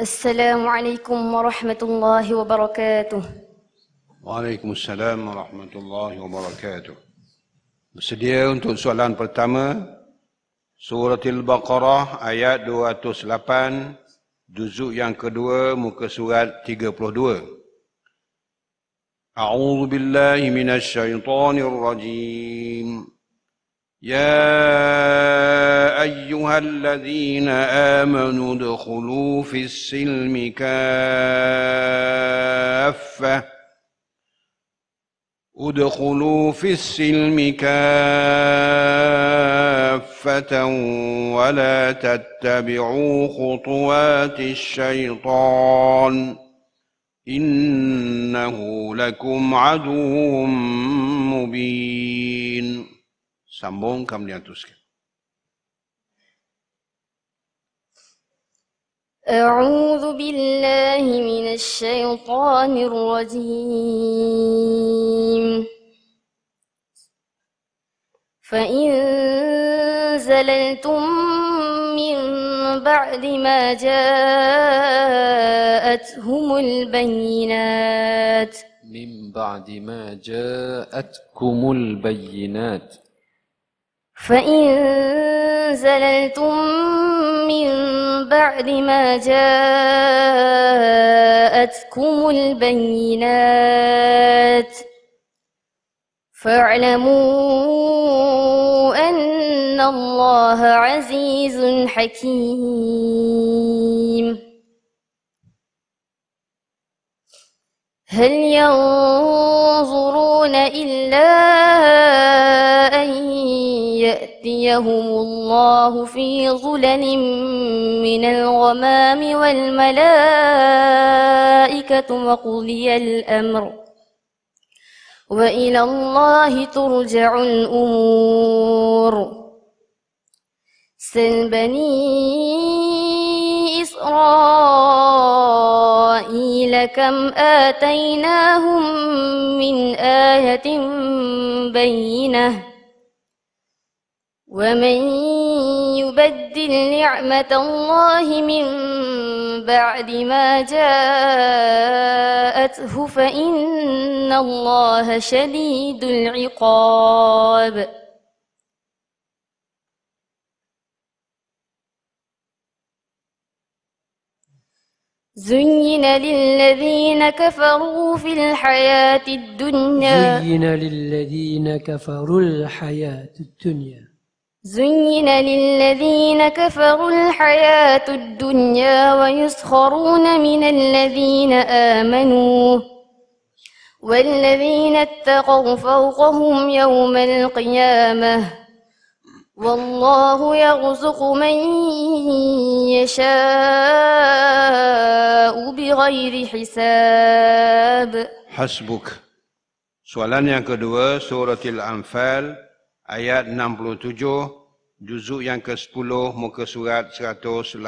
Assalamualaikum warahmatullahi wabarakatuh. Waalaikumsalam warahmatullahi wabarakatuh. Bersedia untuk soalan pertama. Surah Al-Baqarah ayat 208 juzuk yang kedua muka surat 32. A'udzu billahi minasyaitonir rajim. يا ايها الذين امنوا ادخلوا في السلم كافه ادخلوا في السلم كافه ولا تتبعوا خطوات الشيطان انه لكم عدو مبين sambung kemudian teruskan. أعوذ بالله من الشيطان الرجيم فإن زللتم من بعد ما جاءتهم البينات من بعد ما جاءتكم البينات فإن زللتم من بعد ما جاءتكم البينات فاعلموا أن الله عزيز حكيم هل ينظرون إلا أن يأتيهم الله في ظلل من الغمام والملائكة وقضي الأمر وإلى الله ترجع الأمور سل بني إسرائيل كم آتيناهم من آية بينه ومن يبدل نعمة الله من بعد ما جاءته فإن الله شديد العقاب زين للذين كفروا في الحياة الدنيا زين للذين كفروا الحياة الدنيا زين للذين كفروا الحياة الدنيا ويسخرون من الذين آمنوا والذين اتقوا فوقهم يوم القيامة والله يرزق من يشاء بغير حساب حسبك سؤالان yang kedua, سورة الأنفال ayat 67, juzuk yang ke-10, muka surat 185.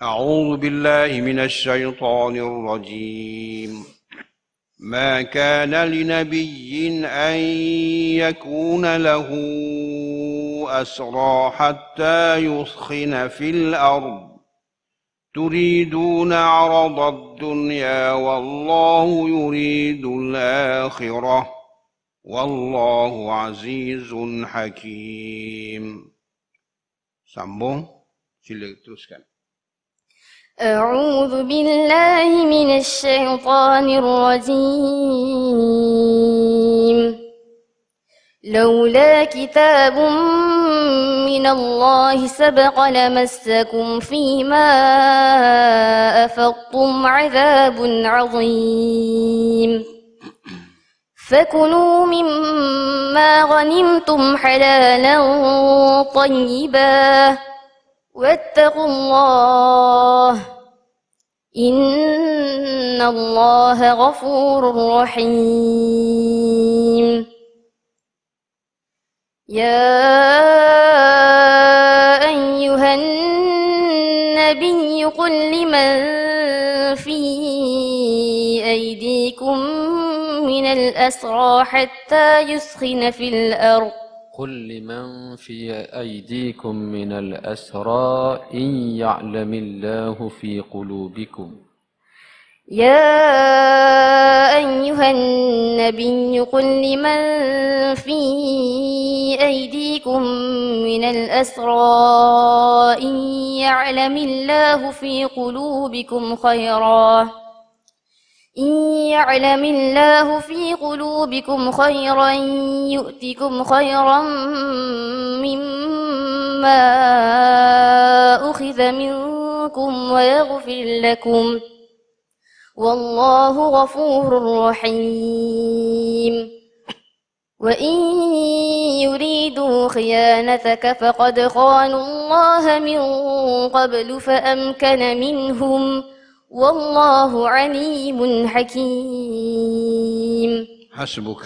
A'udzu billahi minasy syaithanir rajim. ما كان لنبي أن يكون له أسرى حتى يثخن في الأرض تريدون عرض الدنيا والله يريد الآخرة Wallahu azizun hakim. Sambung, sila teruskan. أعوذ بالله من الشيطان الرجيم لولا كتاب من الله سبق لمسكم فيما أفضتم عذاب عظيم فكلوا مما غنمتم حلالا طيبا واتقوا الله إن الله غفور رحيم يا أيها النبي قل لمن الأسرى حتى يسخن في الأرض قل لمن في أيديكم من الأسرى إن يعلم الله في قلوبكم يا أيها النبي قل لمن في أيديكم من الأسرى إن يعلم الله في قلوبكم خيراً إن يعلم الله في قلوبكم خيرا يؤتكم خيرا مما أخذ منكم ويغفر لكم والله غفور رحيم وإن يريدوا خيانتك فقد خانوا الله من قبل فأمكن منهم والله عليم حكيم حسبك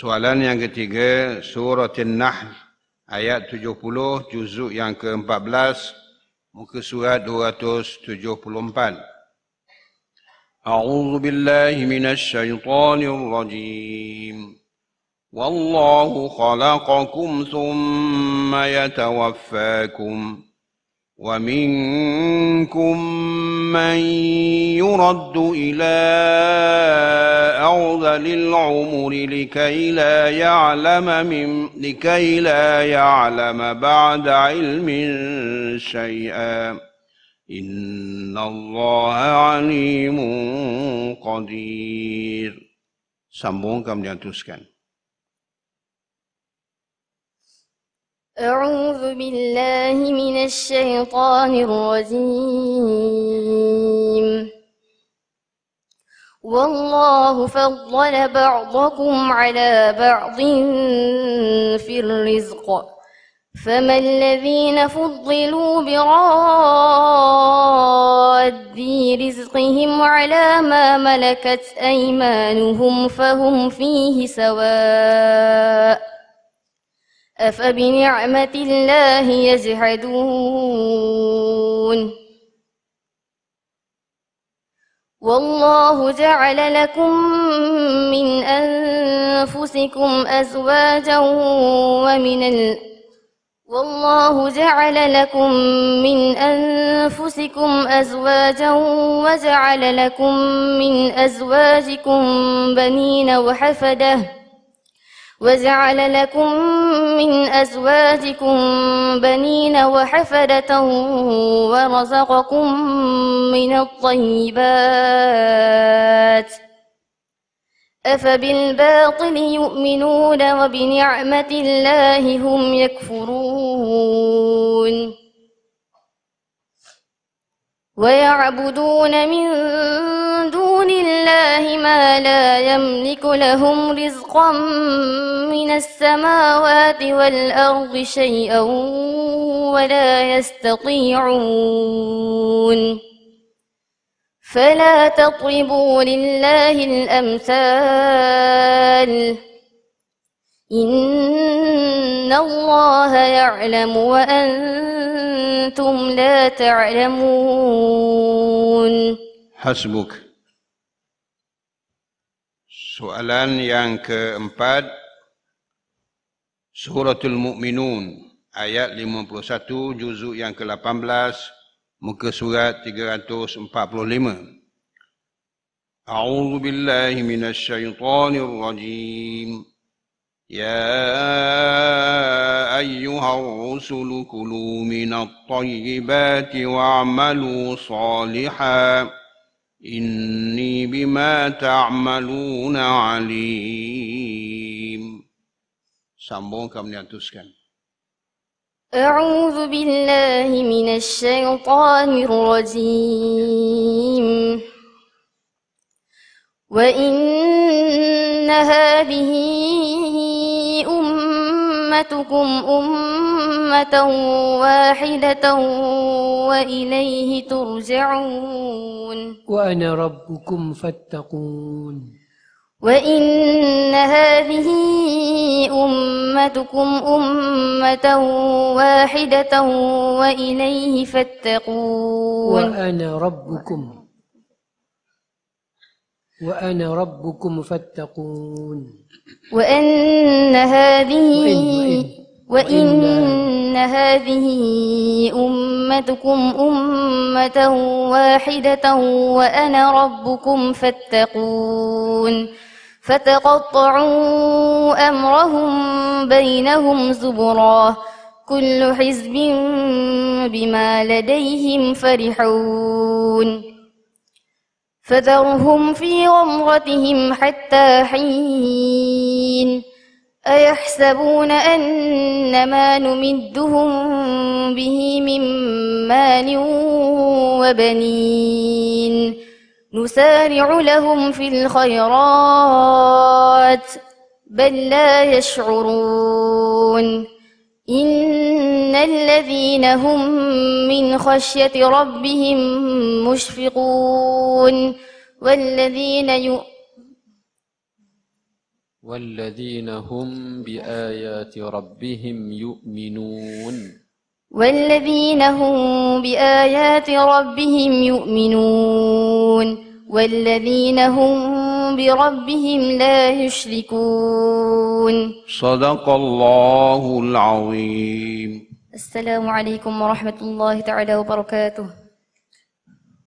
سؤالان yang ketiga, surah النحل nahl ayat 70 juzuk yang ke-14 muka surat 274. أعوذ بالله من الشيطان الرجيم والله خلقكم ثم يتوفاكم ومنكم من يرد إلى أرذل العمر لكي لا يعلم من لكي لا يعلم بعد علم شيئا إن الله عليم قدير Sambung kemudian teruskan. أعوذ بالله من الشيطان الرجيم والله فضل بعضكم على بعض في الرزق فما الذين فضلوا براد رزقهم على ما ملكت أيمانهم فهم فيه سواء أفبنعمة الله يجحدون والله جعل لكم من أنفسكم أزواجا ومن ال... والله جعل لكم من أنفسكم أزواجا وجعل لكم من أزواجكم بنين وحفده وجعل لكم من أزواجكم بنين وحفدة ورزقكم من الطيبات أفبالباطل يؤمنون وبنعمة الله هم يكفرون ويعبدون من دون دون الله ما لا يملك لهم رزقا من السماوات والأرض شيئا ولا يستطيعون فلا تطربوا لله الأمثال إن الله يعلم وأنتم لا تعلمون حسبك Soalan yang keempat Suratul Mukminun ayat 51 juzuk yang ke-18 muka surat 345 A'udzu billahi minasyaitonir rajim Ya ayyuhar rusulu kulu minat thayyibati wa'malu salihan إني بما تعملون عليم Sambung kami lantuskan. أعوذ بالله من الشيطان الرجيم وإن هذه أم أمتكم أمة واحدة وإليه ترجعون وأنا ربكم فاتقون وإن هذه أمتكم أمة واحدة وإليه فاتقون وأنا ربكم وأنا ربكم فاتقون وأن وإن هذه وإن هذه أمتكم أمة واحدة وأنا ربكم فاتقون فتقطعوا أمرهم بينهم زبرا كل حزب بما لديهم فرحون فذرهم في غمرتهم حتى حين أيحسبون أن ما نمدهم به من مال وبنين نسارع لهم في الخيرات بل لا يشعرون إن الذين هم من خشية ربهم مشفقون والذين يؤمنون والذين هم بآيات ربهم يؤمنون والذين هم بآيات ربهم يؤمنون والذين هم بربهم لا يشركون صدق الله العظيم السلام عليكم ورحمة الله تعالى وبركاته